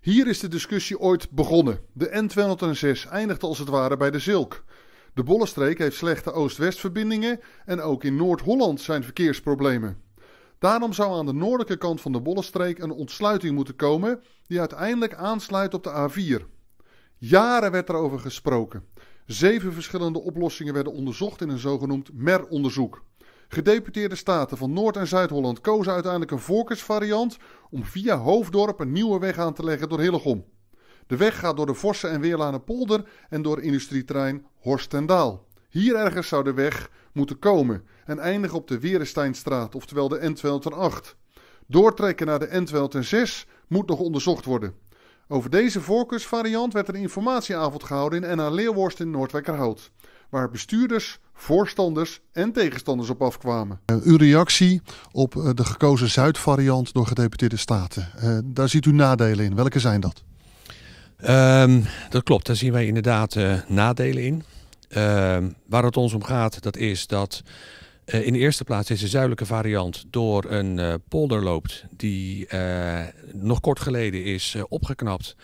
Hier is de discussie ooit begonnen. De N206 eindigt als het ware bij de Zilk. De Bollestreek heeft slechte oost-westverbindingen en ook in Noord-Holland zijn verkeersproblemen. Daarom zou aan de noordelijke kant van de Bollestreek een ontsluiting moeten komen die uiteindelijk aansluit op de A4. Jaren werd erover gesproken. Zeven verschillende oplossingen werden onderzocht in een zogenoemd MER-onderzoek. Gedeputeerde staten van Noord- en Zuid-Holland kozen uiteindelijk een voorkeursvariant om via Hoofddorp een nieuwe weg aan te leggen door Hillegom. De weg gaat door de Vossen en Weerlanen Polder en door industrieterrein Horst en Daal. Hier ergens zou de weg moeten komen en eindigen op de Weerensteinstraat, oftewel de n 8. Doortrekken naar de n 206 moet nog onderzocht worden. Over deze voorkeursvariant werd er een informatieavond gehouden in NH Leeuworst in Noordwijkerhout waar bestuurders, voorstanders en tegenstanders op afkwamen. Eh, uw reactie op eh, de gekozen zuidvariant door gedeputeerde staten. Eh, daar ziet u nadelen in. Welke zijn dat? Ehm, dat klopt, daar zien wij inderdaad nadelen in. Ehm, waar het ons om gaat, dat is dat in de eerste plaats deze zuidelijke variant door een polder loopt die nog kort geleden is opgeknapt.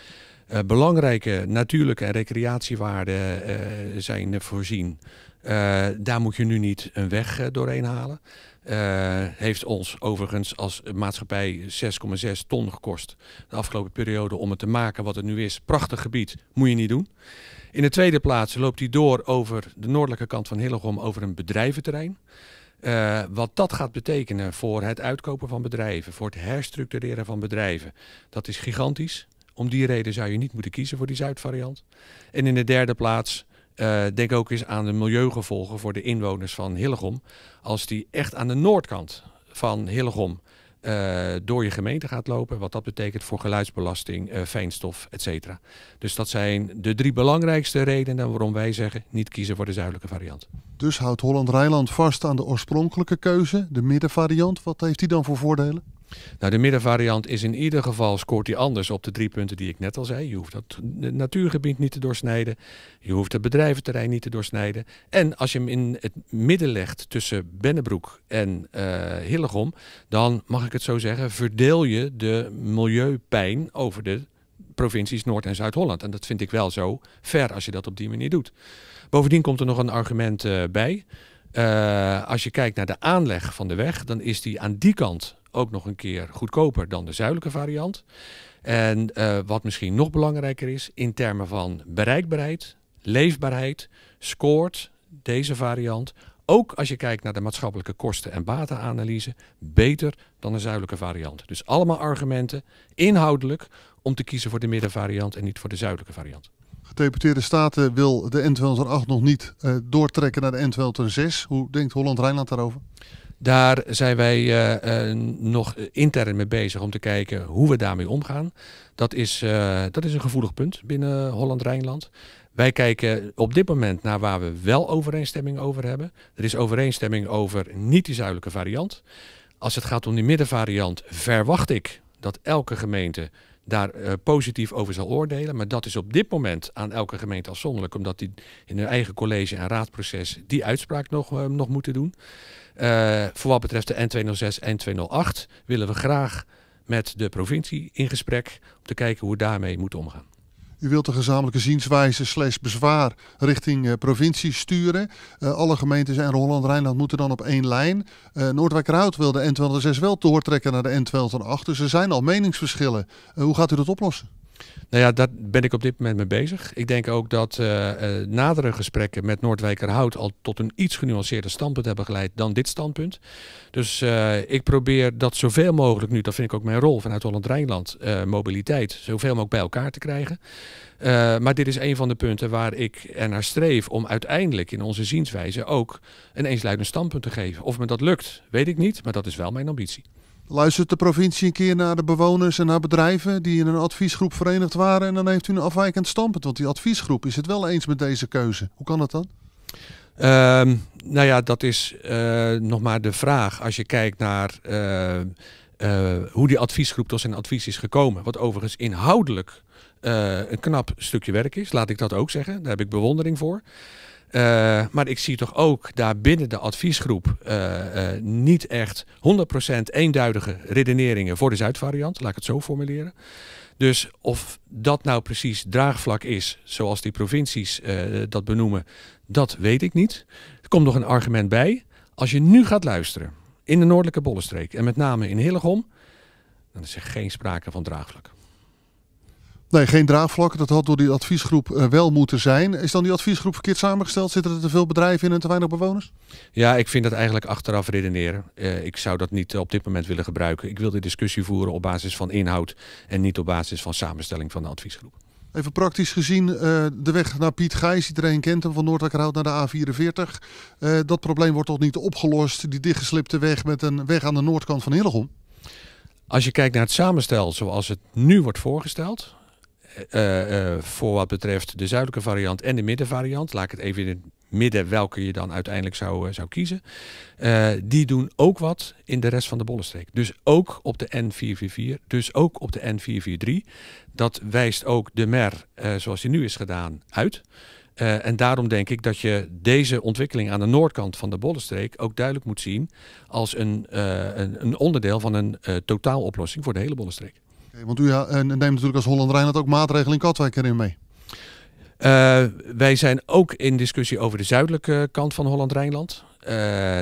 Eh, belangrijke natuurlijke en recreatiewaarden eh, zijn voorzien. Eh, daar moet je nu niet een weg doorheen halen. heeft ons overigens als maatschappij 6,6 ton gekost de afgelopen periode om het te maken wat het nu is. Prachtig gebied, moet je niet doen. In de tweede plaats loopt hij door over de noordelijke kant van Hillegom over een bedrijventerrein. wat dat gaat betekenen voor het uitkopen van bedrijven, voor het herstructureren van bedrijven, dat is gigantisch. Om die reden zou je niet moeten kiezen voor die Zuidvariant. En in de derde plaats, eh, denk ook eens aan de milieugevolgen voor de inwoners van Hillegom. Als die echt aan de noordkant van Hillegom eh, door je gemeente gaat lopen. Wat dat betekent voor geluidsbelasting, uh, fijnstof, etc. Dus dat zijn de drie belangrijkste redenen waarom wij zeggen niet kiezen voor de zuidelijke variant. Dus houdt Holland-Rijnland vast aan de oorspronkelijke keuze, de middenvariant. Wat heeft die dan voor voordelen? Nou, de middenvariant is in ieder geval scoort hij anders op de drie punten die ik net al zei. Je hoeft dat natuurgebied niet te doorsnijden. Je hoeft het bedrijventerrein niet te doorsnijden. En als je hem in het midden legt tussen Bennebroek en uh, Hillegom, dan mag ik het zo zeggen, verdeel je de milieupijn over de provincies Noord- en Zuid-Holland. En dat vind ik wel zo ver als je dat op die manier doet. Bovendien komt er nog een argument eh, bij. Eh, als je kijkt naar de aanleg van de weg, dan is die aan die kant ook nog een keer goedkoper dan de zuidelijke variant. En eh, wat misschien nog belangrijker is, in termen van bereikbaarheid, leefbaarheid, scoort deze variant ook als je kijkt naar de maatschappelijke kosten- en batenanalyse, beter dan de zuidelijke variant. Dus allemaal argumenten, inhoudelijk, om te kiezen voor de middenvariant en niet voor de zuidelijke variant. Gedeputeerde Staten wil de N208 nog niet eh, doortrekken naar de N206. Hoe denkt Holland-Rijnland daarover? Daar zijn wij eh, eh, nog intern mee bezig om te kijken hoe we daarmee omgaan. Dat is, dat is een gevoelig punt binnen Holland-Rijnland. Wij kijken op dit moment naar waar we wel overeenstemming over hebben. Er is overeenstemming over niet die zuidelijke variant. Als het gaat om die middenvariant, verwacht ik dat elke gemeente daar uh, positief over zal oordelen. Maar dat is op dit moment aan elke gemeente afzonderlijk, omdat die in hun eigen college- en raadproces die uitspraak nog, eh, nog moeten doen. Eh, voor wat betreft de N206 en n 208 willen we graag met de provincie in gesprek om te kijken hoe we daarmee moeten omgaan. U wilt de gezamenlijke zienswijze slash bezwaar richting uh, eh, provincie sturen. Eh, alle gemeentes en Holland-Rijnland moeten dan op één lijn. Uh, eh, Noordwijk-Ruid wil de N206 wel doortrekken naar de N208. Dus er zijn al meningsverschillen. hoe gaat u dat oplossen? Nou ja, daar ben ik op dit moment mee bezig. Ik denk ook dat uh, nadere gesprekken met Noordwijkerhout al tot een iets genuanceerder standpunt hebben geleid dan dit standpunt. Dus eh, ik probeer dat zoveel mogelijk nu, dat vind ik ook mijn rol vanuit Holland-Rijnland, mobiliteit, zoveel mogelijk bij elkaar te krijgen. maar dit is een van de punten waar ik er naar streef om uiteindelijk in onze zienswijze ook een eensluidend standpunt te geven. Of me dat lukt, weet ik niet, maar dat is wel mijn ambitie. Luistert de provincie een keer naar de bewoners en naar bedrijven die in een adviesgroep verenigd waren en dan heeft u een afwijkend standpunt? Want die adviesgroep is het wel eens met deze keuze. Hoe kan dat dan? Ehm, nou ja, dat is uh, nog maar de vraag. Als je kijkt naar eh, eh, hoe die adviesgroep tot zijn advies is gekomen. Wat overigens inhoudelijk een knap stukje werk is, laat ik dat ook zeggen. Daar heb ik bewondering voor. Eh, maar ik zie toch ook daar binnen de adviesgroep eh, eh, niet echt 100% eenduidige redeneringen voor de Zuidvariant, laat ik het zo formuleren. Dus of dat nou precies draagvlak is, zoals die provincies dat benoemen, dat weet ik niet. Er komt nog een argument bij. Als je nu gaat luisteren in de noordelijke bollenstreek en met name in Hillegom, dan is er geen sprake van draagvlak. Nee, geen draagvlak. Dat had door die adviesgroep eh, wel moeten zijn. Is dan die adviesgroep verkeerd samengesteld? Zitten er te veel bedrijven in en te weinig bewoners? Ja, ik vind dat eigenlijk achteraf redeneren. Eh, ik zou dat niet eh, op dit moment willen gebruiken. Ik wil de discussie voeren op basis van inhoud en niet op basis van samenstelling van de adviesgroep. Even praktisch gezien, de weg naar Piet Gijs, iedereen kent hem, van Noordwijkerhout naar de A44. dat probleem wordt toch niet opgelost, die dichtgeslipte weg met een weg aan de noordkant van Hillegom? Als je kijkt naar het samenstel zoals het nu wordt voorgesteld, uh, voor wat betreft de zuidelijke variant en de middenvariant, laat ik het even in het midden welke je dan uiteindelijk zou, eh, zou kiezen, die doen ook wat in de rest van de bollenstreek. Dus ook op de N444, dus ook op de N443. Dat wijst ook de MER, zoals die nu is gedaan, uit. en daarom denk ik dat je deze ontwikkeling aan de noordkant van de Bollenstreek ook duidelijk moet zien als een, een, een, onderdeel van een totaaloplossing voor de hele Bollenstreek want u eh, neemt natuurlijk als Holland Rijnland ook maatregelen in Katwijk erin mee. Eh, wij zijn ook in discussie over de zuidelijke kant van Holland-Rijnland. Eh,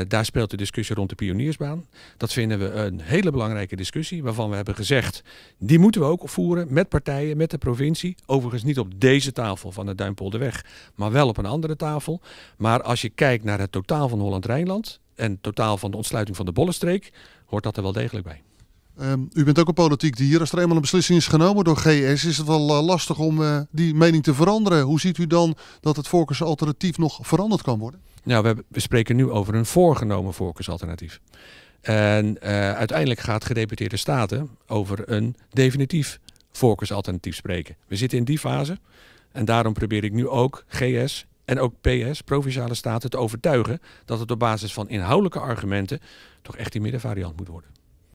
daar speelt de discussie rond de pioniersbaan. Dat vinden we een hele belangrijke discussie, waarvan we hebben gezegd, die moeten we ook voeren met partijen, met de provincie. Overigens niet op deze tafel van de Duimpolderweg, maar wel op een andere tafel. Maar als je kijkt naar het totaal van Holland-Rijnland en het totaal van de ontsluiting van de Bollenstreek, hoort dat er wel degelijk bij. Ehm, u bent ook een politiek dier. Als er eenmaal een beslissing is genomen door GS, is het wel eh, lastig om eh, die mening te veranderen. Hoe ziet u dan dat het voorkeursalternatief nog veranderd kan worden? Nou, we, we spreken nu over een voorgenomen voorkeursalternatief. En eh, uiteindelijk gaat gedeputeerde staten over een definitief voorkeursalternatief spreken. We zitten in die fase. En daarom probeer ik nu ook GS en ook PS, provinciale staten, te overtuigen dat het op basis van inhoudelijke argumenten toch echt die middenvariant moet worden.